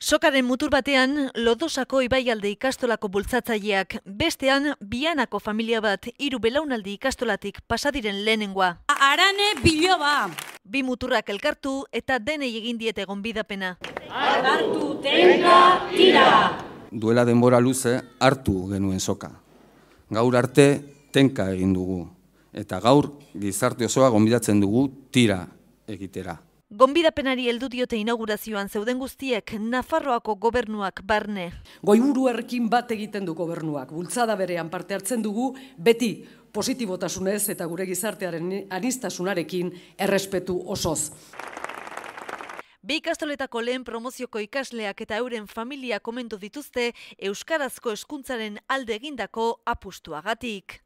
Sokaren mutur batean, lodosako ibaialde ikastolako bultzatzaileak, bestean, bianako familia bat, hiru belaunaldi ikastolatik pasadiren lehenengoa. Arane biloba! Bi muturrak elkartu eta denei egin diete gonbidapena. Hartu, tenka, tira! Duela denbora luze, hartu genuen soka. Gaur arte, tenka egin dugu. Eta gaur, gizarte osoa gonbidatzen dugu, tira egitera. Gonbidapenari heldu diote inaugurazioan zeuden guztiek Nafarroako gobernuak barne. Goiburu erkin bat egiten du gobernuak, bultzada berean parte hartzen dugu, beti positibotasunez eta gure gizartearen anistasunarekin errespetu osoz. Bi ikastoletako lehen promozioko ikasleak eta euren familia komendu dituzte Euskarazko eskuntzaren alde egindako apustuagatik.